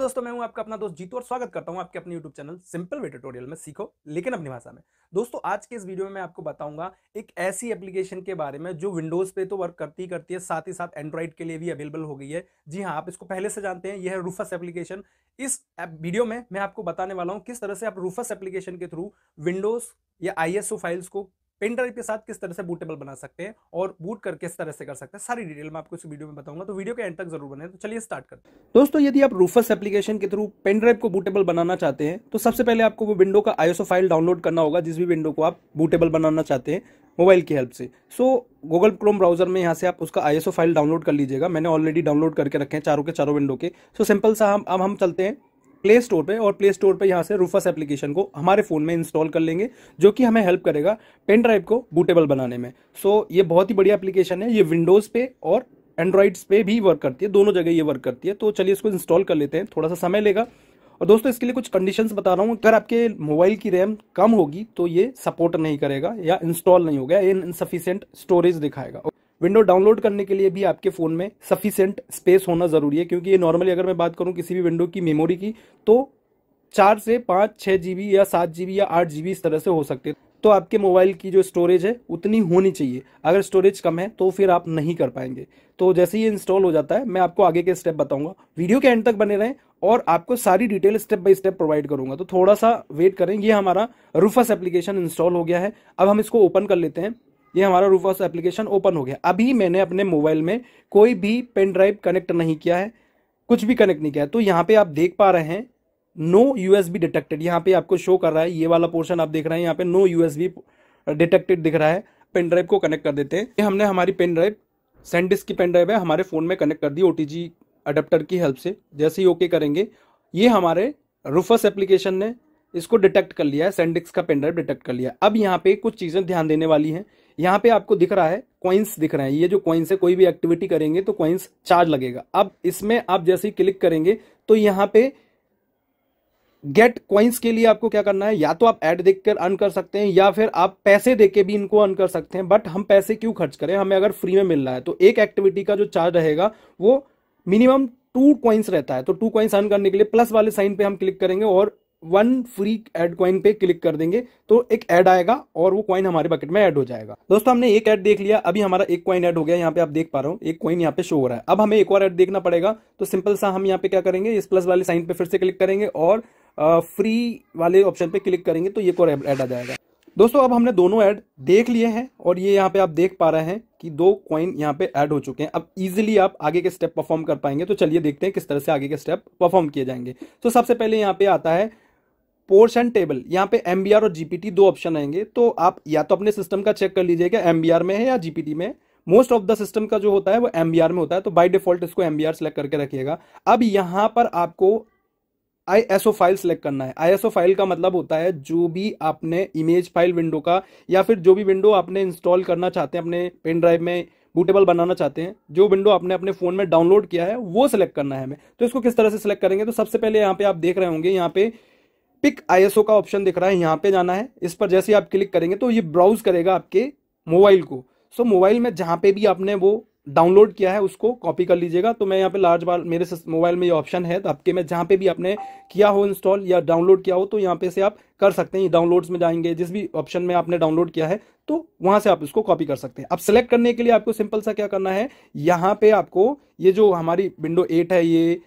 नमस्कार दोस्तों मैं हूं आपका अपना दोस्त जीतू और स्वागत करता हूं आपके अपने YouTube channel simple way tutorial में सीखो लेकिन अपनी भाषा में दोस्तों आज के इस वीडियो में मैं आपको बताऊंगा एक ऐसी एप्लीकेशन के बारे में जो विंडोज पे तो वर्क करती करती है साथ ही साथ एंड्रॉइड के लिए भी अवेलेबल हो गई है जी हाँ आप इसको पहले से जानते हैं यह है रूफस एप्लीकेशन इस वीडियो में मैं आपको बताने वाला हूँ किस तरह से आप रूफस एप्लीकेशन के थ्रू विंडोज या आई फाइल्स को पेन ड्राइव के साथ किस तरह से बूटेबल बना सकते हैं और बूट करके किस तरह से कर सकते हैं सारी डिटेल मैं आपको इस वीडियो में बताऊंगा तो वीडियो के एंड तक जरूर बने तो चलिए स्टार्ट करते हैं दोस्तों यदि आप रूफस एप्लीकेशन के थ्रू पेन ड्राइव को बूटेबल बनाना चाहते हैं तो सबसे पहले आपको वो विंडो का आईएसओ फाइल डाउनलोड करना होगा जिस भी विंडो को आप बूटेबल बनाना चाहते हैं मोबाइल की हेल्प से सो गूगल क्रोम ब्राउजर में यहाँ से आप उसका आईएसओ फाइल डाउनलोड कर लीजिएगा मैंने ऑलरेडी डाउनलोड करके रखे हैं चारों के चारों विंडो के सो सिंपल सा हम अब हम चलते हैं प्ले स्टोर पर और प्ले स्टोर पर यहाँ से रूफस एप्लीकेशन को हमारे फ़ोन में इंस्टॉल कर लेंगे जो कि हमें हेल्प करेगा पेन ड्राइव को बूटेबल बनाने में सो so, ये बहुत ही बढ़िया एप्लीकेशन है ये विंडोज़ पे और एंड्रॉइड्स पे भी वर्क करती है दोनों जगह ये वर्क करती है तो चलिए इसको इंस्टॉल कर लेते हैं थोड़ा सा समय लेगा और दोस्तों इसके लिए कुछ कंडीशंस बता रहा हूँ अगर आपके मोबाइल की रैम कम होगी तो ये सपोर्ट नहीं करेगा या इंस्टॉल नहीं होगा इन इनसफिशियंट स्टोरेज दिखाएगा विंडो डाउनलोड करने के लिए भी आपके फ़ोन में सफिशेंट स्पेस होना ज़रूरी है क्योंकि ये नॉर्मली अगर मैं बात करूँ किसी भी विंडो की मेमोरी की तो चार से पाँच छः जी या सात जी या आठ जी इस तरह से हो सकते हैं तो आपके मोबाइल की जो स्टोरेज है उतनी होनी चाहिए अगर स्टोरेज कम है तो फिर आप नहीं कर पाएंगे तो जैसे ही इंस्टॉल हो जाता है मैं आपको आगे के स्टेप बताऊंगा वीडियो के एंड तक बने रहें और आपको सारी detail step by step provide करूंगा तो थोड़ा सा वेट करें ये हमारा रूफस एप्लीकेशन इंस्टॉल हो गया है अब हम इसको ओपन कर लेते हैं ये हमारा रूफास एप्लीकेशन ओपन हो गया अभी मैंने अपने मोबाइल में कोई भी पेन ड्राइव कनेक्ट नहीं किया है कुछ भी कनेक्ट नहीं किया है तो यहाँ पे आप देख पा रहे हैं नो यूएसबी डिटेक्टेड यहाँ पे आपको शो कर रहा है ये वाला पोर्शन आप देख रहे हैं यहाँ पे नो यूएसबी डिटेक्टेड दिख रहा है पेन ड्राइव को कनेक्ट कर देते हैं ये हमने हमारी पेन ड्राइव सेंडिस्क की पेन ड्राइव है हमारे फ़ोन में कनेक्ट कर दी ओ अडेप्टर की हेल्प से जैसे ही ओके करेंगे ये हमारे रूफस एप्लीकेशन ने इसको डिटेक्ट कर लिया है सेंडिक्स का पेन ड्राइव डिटेक्ट कर लिया अब यहाँ पे कुछ चीज़ें ध्यान देने वाली हैं यहाँ पे आपको दिख रहा है कॉइन्स दिख रहे हैं ये जो कॉइन्स है कोई भी एक्टिविटी करेंगे तो कॉइन्स चार्ज लगेगा अब इसमें आप जैसे ही क्लिक करेंगे तो यहाँ पे गेट कॉइन्स के लिए आपको क्या करना है या तो आप देख देखकर अर्न कर सकते हैं या फिर आप पैसे दे भी इनको अर्न कर सकते हैं बट हम पैसे क्यों खर्च करें हमें अगर फ्री में मिल रहा है तो एक एक्टिविटी का जो चार्ज रहेगा वो मिनिमम टू कॉइन्स रहता है तो टू कॉइन्स अर्न करने के लिए प्लस वाले साइन पे हम क्लिक करेंगे और वन फ्री एड क्वाइन पे क्लिक कर देंगे तो एक ऐड आएगा और वो क्वाइन हमारे बकेट में ऐड हो जाएगा दोस्तों हमने एक ऐड देख लिया अभी हमारा एक क्वाइन ऐड हो गया यहाँ पे आप देख पा रहे हो एक क्वाइन यहाँ पे शो हो रहा है अब हमें एक और ऐड देखना पड़ेगा तो सिंपल सा हम यहाँ पे क्या करेंगे इस प्लस वाले साइन पे फिर से क्लिक करेंगे और फ्री वाले ऑप्शन पे क्लिक करेंगे तो एक और ऐड आ जाएगा दोस्तों अब हमने दोनों ऐड देख लिए हैं और ये यहाँ पे आप देख पा रहे हैं कि दो क्वाइन यहाँ पे ऐड हो चुके हैं अब इजीली आप आगे के स्टेप परफॉर्म कर पाएंगे तो चलिए देखते हैं किस तरह से आगे के स्टेप परफॉर्म किए जाएंगे तो सबसे पहले यहाँ पे आता है एंड टेबल यहाँ पे एमबीआर और जीपीटी दो ऑप्शन आएंगे तो आप या तो अपने सिस्टम का चेक कर लीजिएगा एमबीआर में है या जीपीटी में मोस्ट ऑफ द सिस्टम का जो होता है वो आर में होता है तो बाय डिफॉल्ट इसको एमबीआर सेलेक्ट करके रखिएगा अब यहाँ पर आपको I S O file select करना है आई एस ओ फाइल का मतलब होता है जो भी आपने इमेज फाइल विंडो का या फिर जो भी विंडो आपने इंस्टॉल करना चाहते हैं अपने पेन ड्राइव में बूटेबल बनाना चाहते हैं जो विंडो आपने अपने फोन में डाउनलोड किया है वो सिलेक्ट करना है हमें तो इसको किस तरह से सेलेक्ट करेंगे तो सबसे पहले यहाँ पे आप देख रहे होंगे यहाँ पे पिक आईएसओ का ऑप्शन दिख रहा है यहाँ पे जाना है इस पर जैसे आप क्लिक करेंगे तो ये ब्राउज करेगा आपके मोबाइल को सो मोबाइल में जहाँ पे भी आपने वो डाउनलोड किया है उसको कॉपी कर लीजिएगा तो मैं यहाँ पे लार्ज बार मेरे मोबाइल में ये ऑप्शन है तो आपके में जहाँ पे भी आपने किया हो इंस्टॉल या डाउनलोड किया हो तो यहाँ पे से आप कर सकते हैं डाउनलोड्स में जाएंगे जिस भी ऑप्शन में आपने डाउनलोड किया है तो वहाँ से आप उसको कॉपी कर सकते हैं अब सेलेक्ट करने के लिए आपको सिंपल सा क्या करना है यहाँ पे आपको ये जो हमारी विंडो एट है ये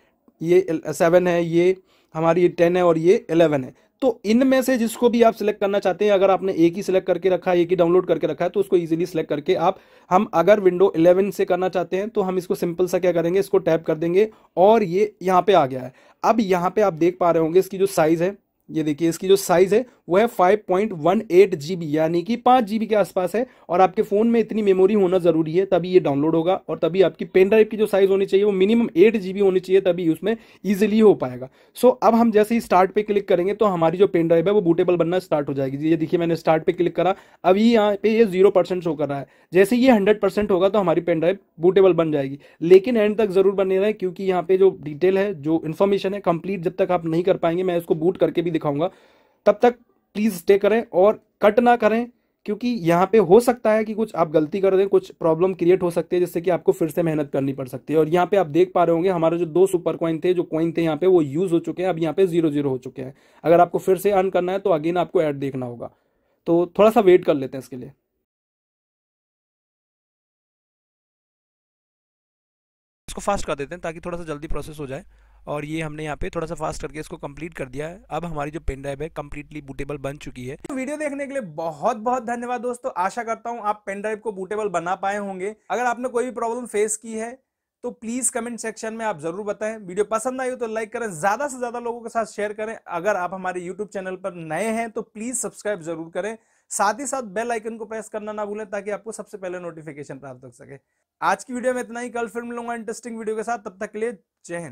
ये सेवन है ये हमारी ये टेन है और ये इलेवन है तो इनमें से जिसको भी आप सिलेक्ट करना चाहते हैं अगर आपने एक ही सिलेक्ट करके रखा है एक ही डाउनलोड करके रखा है तो उसको इजीली सिलेक्ट करके आप हम अगर विंडो 11 से करना चाहते हैं तो हम इसको सिंपल सा क्या करेंगे इसको टैप कर देंगे और ये यहाँ पे आ गया है अब यहाँ पे आप देख पा रहे होंगे इसकी जो साइज़ है ये देखिए इसकी जो साइज़ है वो है 5.18 पॉइंट यानी कि पांच जी के आसपास है और आपके फ़ोन में इतनी मेमोरी होना ज़रूरी है तभी ये डाउनलोड होगा और तभी आपकी पेन ड्राइव की जो साइज़ होनी चाहिए वो मिनिमम एट जी होनी चाहिए तभी उसमें ईजिली हो पाएगा सो so, अब हम जैसे ही स्टार्ट पे क्लिक करेंगे तो हमारी जो पेन ड्राइव है वो बूटेबल बनना स्टार्ट हो जाएगी ये देखिए मैंने स्टार्ट पे क्लिक करा अभी यहाँ पे ये जीरो परसेंट शो कर रहा है जैसे ये हंड्रेड होगा तो हमारी पेन ड्राइव बूटेबल बन जाएगी लेकिन एंड तक ज़रूर बने रहे क्योंकि यहाँ पे जो डिटेल है जो इन्फॉर्मेशन है कंप्लीट जब तक आप नहीं कर पाएंगे मैं इसको बूट करके भी दिखाऊंगा तब तक प्लीज़ स्टे करें और कट ना करें क्योंकि यहाँ पे हो सकता है कि कुछ आप गलती कर दें कुछ प्रॉब्लम क्रिएट हो सकती है जिससे कि आपको फिर से मेहनत करनी पड़ सकती है और यहाँ पे आप देख पा रहे होंगे हमारे जो दो सुपर कॉइन थे जो कॉइन थे यहाँ पे वो यूज हो चुके हैं अब यहाँ पे जीरो जीरो हो चुके हैं अगर आपको फिर से अर्न करना है तो अगेन आपको एड देखना होगा तो थोड़ा सा वेट कर लेते हैं इसके लिए इसको फास्ट कर देते हैं ताकि थोड़ा सा जल्दी प्रोसेस हो जाए और ये हमने यहाँ पे थोड़ा सा फास्ट करके इसको कंप्लीट कर दिया है अब हमारी जो पेन ड्राइव है कम्प्लीटली बुटेबल बन चुकी है तो वीडियो देखने के लिए बहुत बहुत धन्यवाद दोस्तों आशा करता हूँ आप पेन ड्राइव को बुटेबल बना पाए होंगे अगर आपने कोई भी प्रॉब्लम फेस की है तो प्लीज़ कमेंट सेक्शन में आप ज़रूर बताएं वीडियो पसंद आई हो तो लाइक करें ज़्यादा से ज़्यादा लोगों के साथ शेयर करें अगर आप हमारे यूट्यूब चैनल पर नए हैं तो प्लीज़ सब्सक्राइब ज़रूर करें साथ ही साथ बेल आइकन को प्रेस करना ना भूलें ताकि आपको सबसे पहले नोटिफिकेशन प्राप्त हो सके आज की वीडियो में इतना ही कल फिल्म लूंगा इंटरेस्टिंग वीडियो के साथ तब तक के लिए जय हिंद